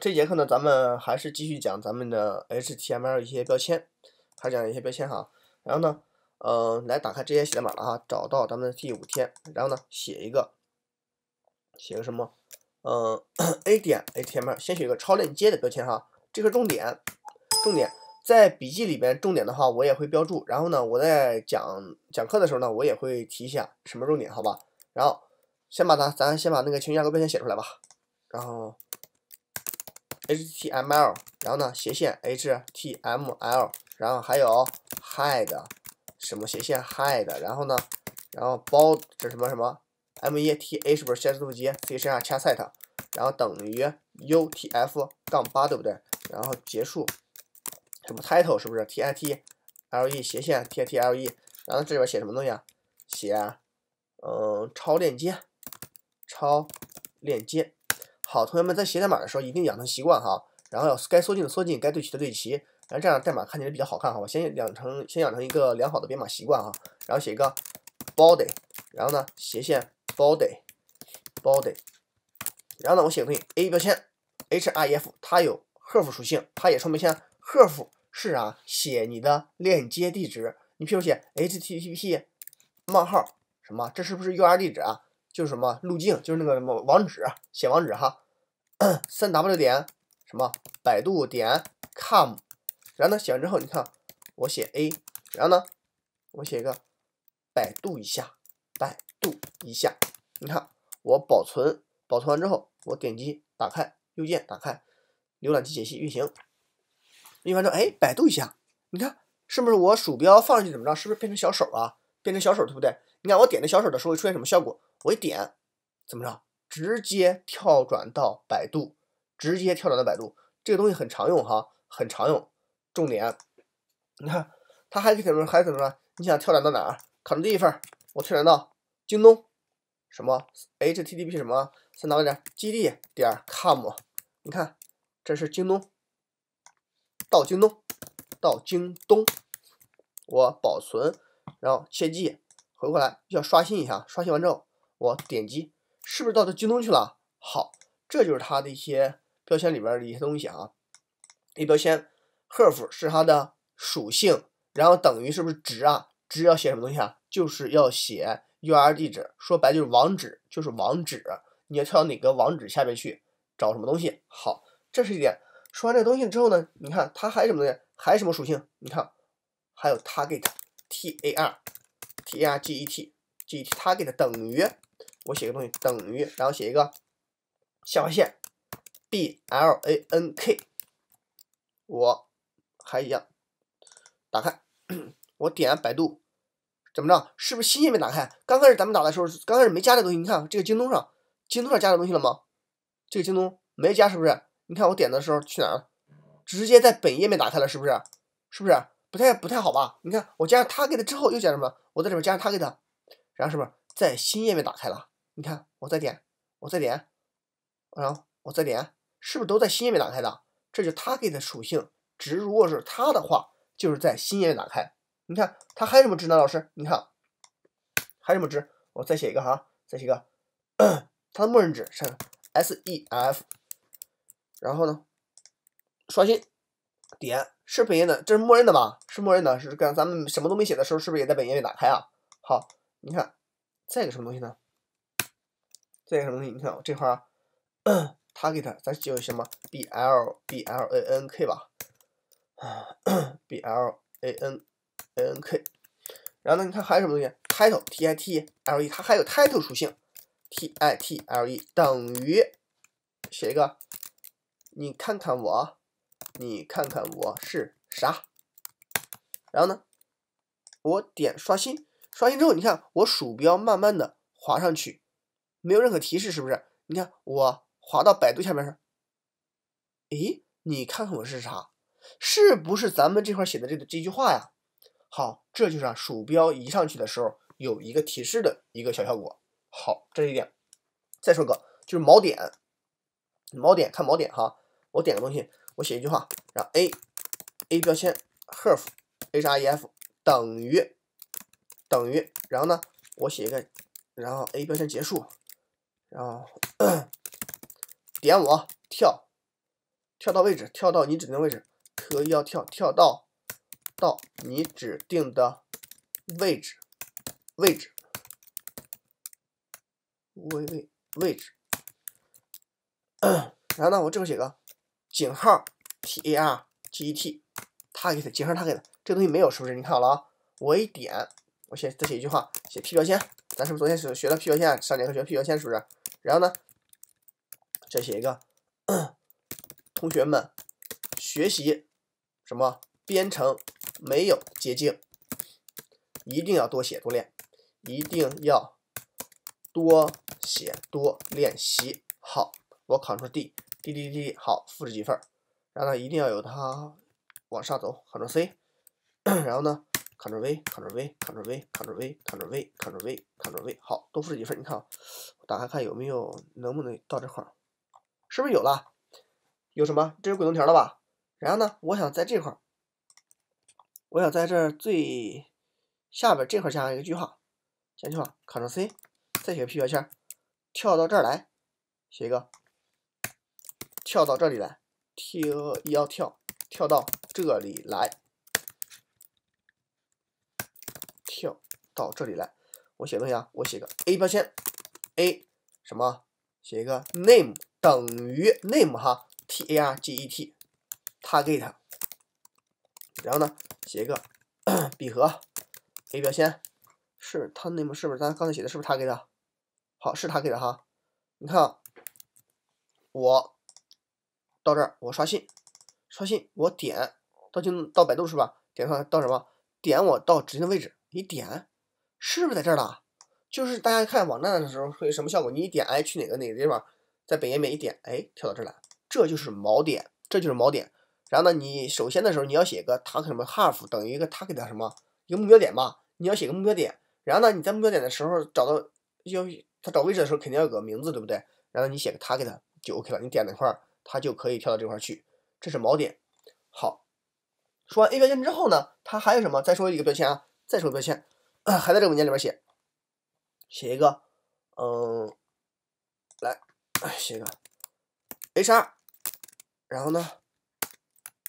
这节课呢，咱们还是继续讲咱们的 HTML 一些标签，还讲一些标签哈。然后呢，呃，来打开这些写码了哈，找到咱们的第五天，然后呢，写一个，写个什么，嗯，A 点 HTML，先写一个超链接的标签哈。这个重点，重点在笔记里边，重点的话我也会标注。然后呢，我在讲讲课的时候呢，我也会提一下什么重点，好吧？然后先把它，咱先把那个全格标签写出来吧，然后。HTML，然后呢斜线 HTML，然后还有 head 什么斜线 head，然后呢，然后包这什么什么 META 是不是？设 s 级自己身 c h r s e t 然后等于 UTF-8 杠对不对？然后结束什么 title 是不是？TITLE 斜线 TITLE，然后这里边写什么东西啊？写嗯超链接，超链接。好，同学们在写代码的时候一定养成习惯哈，然后要该缩进的缩进，该对齐的对齐，然后这样代码看起来比较好看哈。我先养成，先养成一个良好的编码习惯哈。然后写一个 body，然后呢斜线 body body，然后呢我写个东西 a 标签 href，它有 href 属性，它也说明一下 href 是啊，写你的链接地址，你譬如写 http 冒号什么，这是不是 u r 地址啊？就是什么路径，就是那个什么网址，写网址哈，三 W 点什么百度点 com，然后呢写完之后，你看我写 A，然后呢我写一个百度一下，百度一下，你看我保存，保存完之后我点击打开，右键打开浏览器解析运行，运行完之后哎，百度一下，你看是不是我鼠标放上去怎么着，是不是变成小手啊？变成小手对不对？你看我点的小手的时候会出现什么效果？我一点怎么着，直接跳转到百度，直接跳转到百度，这个东西很常用哈，很常用。重点，你看它还怎么还怎么着？你想跳转到哪儿？考的第一份，我跳转到京东，什么？h t t d p 什么？在哪点基 d 点 com。你看，这是京东。到京东，到京东，我保存，然后切记回过来要刷新一下，刷新完之后。我点击是不是到到京东去了？好，这就是它的一些标签里边的一些东西啊。一标签 h e r f 是它的属性，然后等于是不是值啊？值要写什么东西啊？就是要写 URL 地址，说白就是网址，就是网址。你要跳到哪个网址下面去找什么东西？好，这是一点。说完这个东西之后呢，你看它还什么东西？还什么属性？你看还有 target，t a r t a r g e t g t target 等于。我写个东西等于，然后写一个下划线，b l a n k，我还一样，打开，我点百度，怎么着？是不是新页面打开？刚开始咱们打的时候，刚开始没加这东西。你看这个京东上，京东上加的东西了吗？这个京东没加，是不是？你看我点的时候去哪了？直接在本页面打开了，是不是？是不是？不太不太好吧？你看我加上他给 t 之后又加什么？我在里面加上他给 t 然后是不是在新页面打开了。你看，我再点，我再点，然后我再点，是不是都在新页面打开的？这就是它给的属性值。如果是它的话，就是在新页面打开。你看，它还什么值呢？老师，你看，还什么值？我再写一个哈，再写一个。它的默认值是 S E F。然后呢，刷新，点是本页的，这是默认的吧？是默认的，是跟咱们什么都没写的时候，是不是也在本页面打开啊？好，你看，再个什么东西呢？这些东西，你看我这块儿，target 咱就什么 b l b l a n k 吧，b l a n a n k。然后呢，你看还有什么东西？title t i t l e，它还有 title 属性，t i t l e 等于写一个，你看看我，你看看我是啥。然后呢，我点刷新，刷新之后，你看我鼠标慢慢的划上去。没有任何提示，是不是？你看我滑到百度下面是，诶，你看看我是啥？是不是咱们这块写的这个这句话呀？好，这就是啊，鼠标移上去的时候有一个提示的一个小效果。好，这是一点。再说个，就是锚点，锚点，看锚点哈。我点个东西，我写一句话，然后 a，a 标签 href，href 等于等于，然后呢，我写一个，然后 a 标签结束。然后 点我跳，跳到位置，跳到你指定位置。可以要跳跳到到你指定的位置，位置，位位位置。然后呢，我这边写个井号，target，target，井号 target，这东西没有是不是？你看好了啊！我一点，我写再写一句话，写 P 标签。咱是不是昨天是学的 P 标签？上节课学 P 标签是不是？然后呢，再写一个，同学们学习什么编程没有捷径，一定要多写多练，一定要多写多练习。好，我 Ctrl D，滴滴滴，好，复制几份然后呢，一定要有它往上走，Ctrl C，然后呢。Ctrl V，Ctrl V，Ctrl V，Ctrl V，Ctrl V，Ctrl V，Ctrl V，好多复制几份，你看，打开看有没有，能不能到这块儿？是不是有了？有什么？这是滚动条了吧？然后呢？我想在这块儿，我想在这最下边这块加上一个句号，加句号，Ctrl C，再写个 P 标签跳到这儿来，写一个，跳到这里来，跳要跳，跳到这里来。到这里来，我写东西啊。我写个 A 标签，A 什么？写一个 name 等于 name 哈，target，target。然后呢，写一个笔 盒，A 标签是它 name 是不是？咱刚才写的是不是 target？好，是 g 给的哈。你看，我到这儿，我刷新，刷新，我点到进到百度是吧？点到到什么？点我到指定的位置，你点。是不是在这儿了？就是大家看网站的时候会什么效果？你一点，哎，去哪个哪个地方？在本页面一点，哎，跳到这儿来，这就是锚点，这就是锚点。然后呢，你首先的时候你要写个 t a 个它什么 h a e f 等于一个 target 什么一个目标点吧？你要写个目标点。然后呢，你在目标点的时候找到要它找位置的时候肯定要有个名字，对不对？然后你写个 target 就 OK 了。你点那块儿，它就可以跳到这块儿去，这是锚点。好，说完 A 标签之后呢，它还有什么？再说一个标签啊，再说标签。还在这个文件里边写，写一个，嗯，来，写一个，h2，然后呢，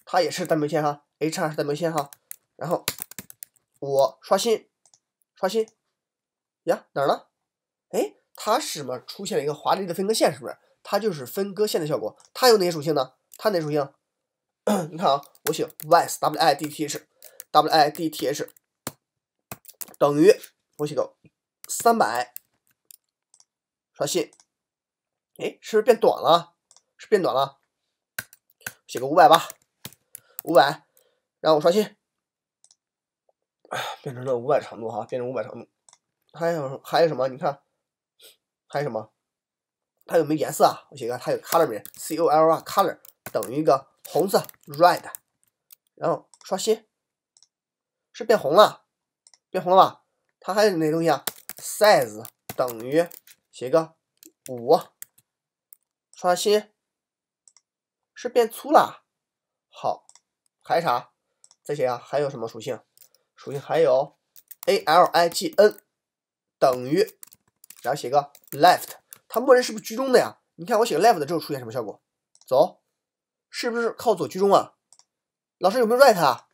它也是单标签哈，h2 是单标签哈，然后我刷新，刷新，呀，哪儿呢？哎，它是什么？出现了一个华丽的分割线，是不是？它就是分割线的效果。它有哪些属性呢？它哪属性？你看啊，我写 w i s e w i d t h，w i d t h。等于我写个三百，刷新，哎，是不是变短了？是变短了。写个五百吧，五百，然后我刷新，变成了五百长度哈，变成五百长度。还有还有什么？你看，还有什么？它有没有颜色啊？我写个它有 color 没？C O L R color 等于一个红色 red，然后刷新，是变红了。变红了吧？它还有哪东西啊？size 等于写个五，刷新是变粗了。好，还有啥？再写啊？还有什么属性？属性还有 align 等于，然后写个 left。它默认是不是居中的呀？你看我写 left 之后出现什么效果？走，是不是靠左居中啊？老师有没有 right 啊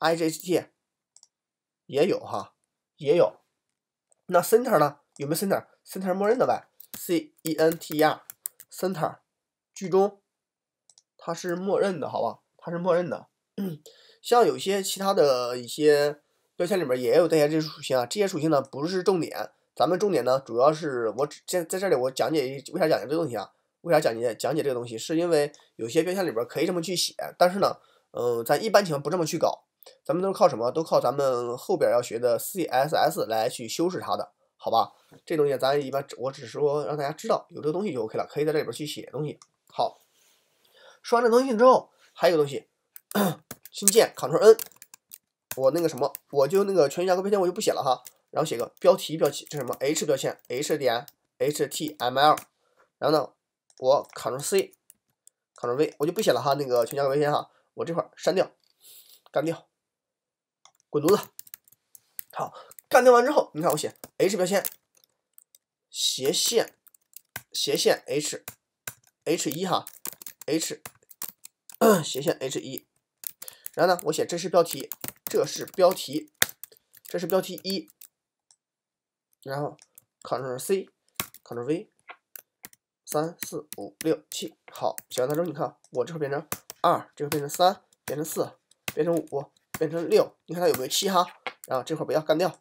？i g h t 也有哈，也有。那 center 呢？有没有 center？center 默认的呗。C E N T E R，center，居中，它是默认的，好吧？它是默认的。像有些其他的一些标签里面也有这些这些属性啊，这些属性呢不是重点。咱们重点呢，主要是我这在这里我讲解为啥讲解这东西啊？为啥讲解讲解这个东西？是因为有些标签里边可以这么去写，但是呢，嗯，咱一般情况不这么去搞。咱们都是靠什么？都靠咱们后边要学的 CSS 来去修饰它的，好吧？这东西咱一般我只是说让大家知道有这个东西就 OK 了，可以在这里边去写东西。好，说完这东西之后，还有一个东西，新建 Ctrl N，我那个什么，我就那个全个标签我就不写了哈，然后写个标题标签，这什么 H 标签，H 点 HTML，然后呢，我 Ctrl C，Ctrl V，我就不写了哈，那个全个标签哈，我这块删掉，干掉。滚犊子！好，干掉完之后，你看我写 H 标签，斜线，斜线 H，H 一哈，H 斜线 H 一。然后呢，我写这是标题，这是标题，这是标题一。然后 Ctrl C，Ctrl V，三四五六七，好，写完之后，你看我这会变成二，这会变成三，变成四，变成五。变成六，你看它有没有七哈？然后这块不要干掉。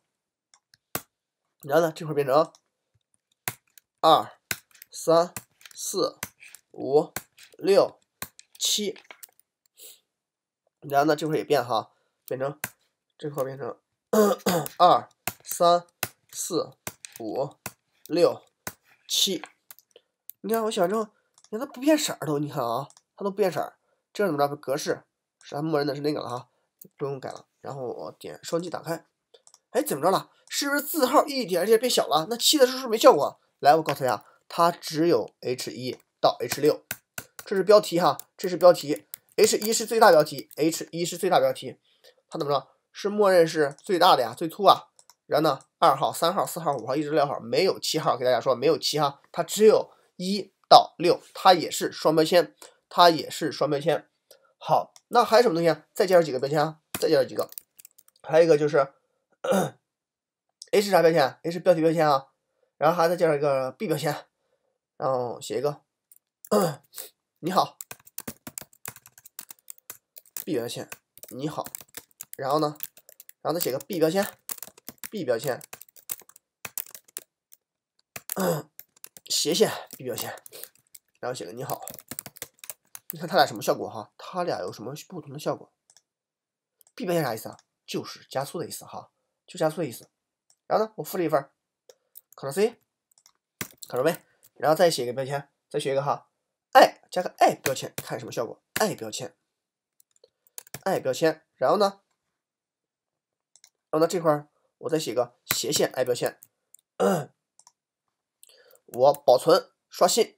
然后呢，这块变成二、三、四、五、六、七。然后呢，这块也变哈，变成这块变成二、三、四、五、六、七。你看我选完之后，你看它不变色儿都，你看啊，它都不变色儿。这怎么着？格式是它默认的是那个了哈。不用改了，然后我点双击打开，哎，怎么着了？是不是字号一点而且变小了？那七的是不是没效果？来，我告诉大家，它只有 H 一到 H 六，这是标题哈，这是标题，H 一是最大标题，H 一是最大标题，它怎么着？是默认是最大的呀，最粗啊。然后呢，二号、三号、四号、五号、一直六号没有七号，给大家说没有七哈，它只有一到六，它也是双标签，它也是双标签，好。那还有什么东西？再介绍几个标签啊！再介绍几个，还有一个就是 H 啥标签？H 标题标签啊。然后还再介绍一个 B 标签，然后写一个 你好 B 标签，你好。然后呢，然后再写个 B 标签，B 标签，斜线 B 标签，然后写个你好。你看它俩什么效果哈？它俩有什么不同的效果？B 标签啥意思啊？就是加速的意思哈，就加速的意思。然后呢，我复制一份，c t r l C，r l V，然后再写一个标签，再写一个哈，i 加个 i 标签，看什么效果？i 标签，i 标签。然后呢，然后呢这块我再写个斜线 i 标签，我保存，刷新，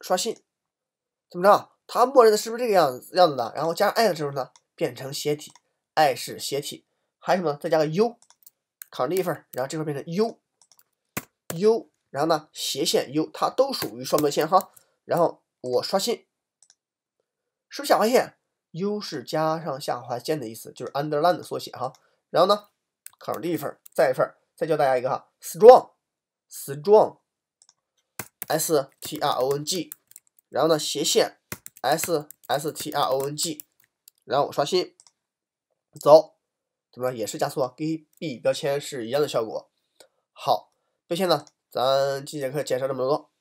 刷新，怎么着？它默认的是不是这个样子样子的？然后加上 i 的时候呢，变成斜体，i 是斜体，还有什么？再加个 u，考上第一份然后这块变成 u，u，然后呢斜线 u，它都属于双标线哈。然后我刷新，是不是下划线？u 是加上下划线的意思，就是 underline 的缩写哈。然后呢考上第一份再一份再教大家一个哈，strong，strong，s t r o n g，然后呢斜线。s s t r o n g，然后我刷新，走，怎么也是加速啊？跟 b 标签是一样的效果。好，标签呢？咱这节课介绍这么多。